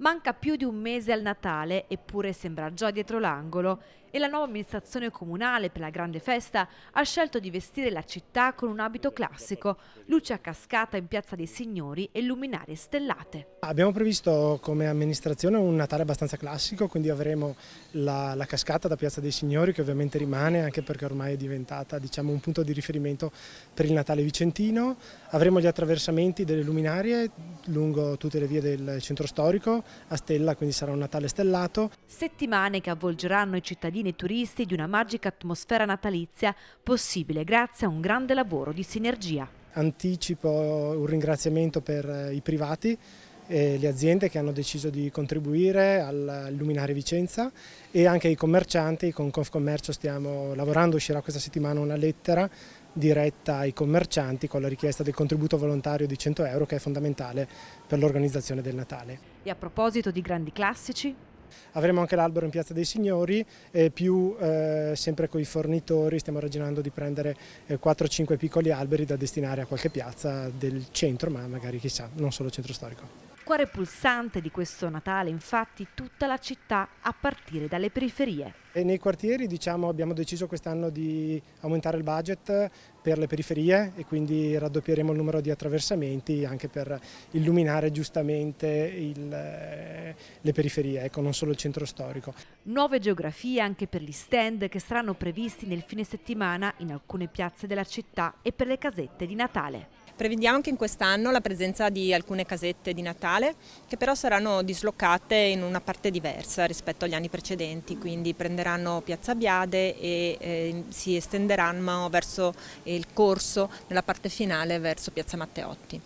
Manca più di un mese al Natale, eppure sembra già dietro l'angolo, e la nuova amministrazione comunale per la grande festa ha scelto di vestire la città con un abito classico, luce a cascata in Piazza dei Signori e luminarie stellate. Abbiamo previsto come amministrazione un Natale abbastanza classico, quindi avremo la, la cascata da Piazza dei Signori che ovviamente rimane anche perché ormai è diventata diciamo, un punto di riferimento per il Natale vicentino, avremo gli attraversamenti delle luminarie lungo tutte le vie del centro storico, a stella, quindi sarà un Natale stellato. Settimane che avvolgeranno i cittadini e i turisti di una magica atmosfera natalizia, possibile grazie a un grande lavoro di sinergia. Anticipo un ringraziamento per eh, i privati e le aziende che hanno deciso di contribuire all'illuminare Vicenza e anche i commercianti, con Confcommercio stiamo lavorando, uscirà questa settimana una lettera diretta ai commercianti con la richiesta del contributo volontario di 100 euro che è fondamentale per l'organizzazione del Natale. E a proposito di grandi classici? Avremo anche l'albero in Piazza dei Signori e più eh, sempre con i fornitori stiamo ragionando di prendere eh, 4-5 piccoli alberi da destinare a qualche piazza del centro, ma magari chissà, non solo centro storico cuore pulsante di questo Natale, infatti, tutta la città a partire dalle periferie. E nei quartieri diciamo, abbiamo deciso quest'anno di aumentare il budget per le periferie e quindi raddoppieremo il numero di attraversamenti anche per illuminare giustamente il, eh, le periferie, ecco, non solo il centro storico. Nuove geografie anche per gli stand che saranno previsti nel fine settimana in alcune piazze della città e per le casette di Natale. Prevediamo anche in quest'anno la presenza di alcune casette di Natale che però saranno dislocate in una parte diversa rispetto agli anni precedenti, quindi prenderanno Piazza Biade e eh, si estenderanno verso il corso nella parte finale verso Piazza Matteotti.